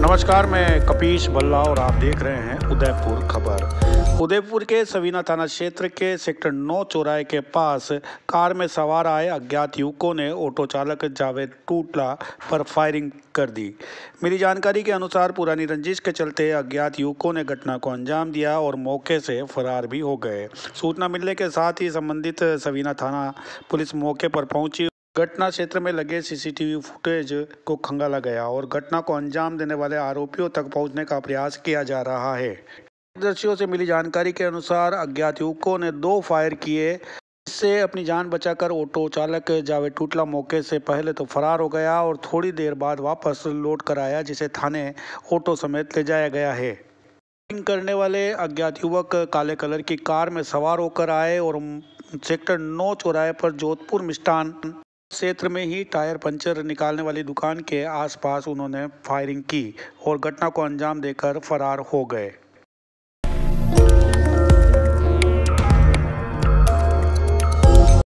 नमस्कार मैं कपीश बल्ला और आप देख रहे हैं उदयपुर खबर उदयपुर के सवीना थाना क्षेत्र के सेक्टर 9 चौराहे के पास कार में सवार आए अज्ञात युवकों ने ऑटो चालक जावेद टूटला पर फायरिंग कर दी मिली जानकारी के अनुसार पुरानी रंजिश के चलते अज्ञात युवकों ने घटना को अंजाम दिया और मौके से फरार भी हो गए सूचना मिलने के साथ ही संबंधित सवीना थाना पुलिस मौके पर पहुंची घटना क्षेत्र में लगे सीसीटीवी फुटेज को खंगाला गया और घटना को अंजाम देने वाले आरोपियों तक पहुंचने का प्रयास किया जा रहा है दर्शियों से मिली जानकारी के अनुसार अज्ञात युवकों ने दो फायर किए इससे अपनी जान बचाकर ऑटो चालक जावेद टूटला मौके से पहले तो फरार हो गया और थोड़ी देर बाद वापस लौट कर आया जिसे थाने ऑटो समेत ले जाया गया है करने वाले अज्ञात युवक काले कलर की कार में सवार होकर आए और सेक्टर नौ चौराहे पर जोधपुर मिष्ठान क्षेत्र में ही टायर पंचर निकालने वाली दुकान के आसपास उन्होंने फायरिंग की और घटना को अंजाम देकर फरार हो गए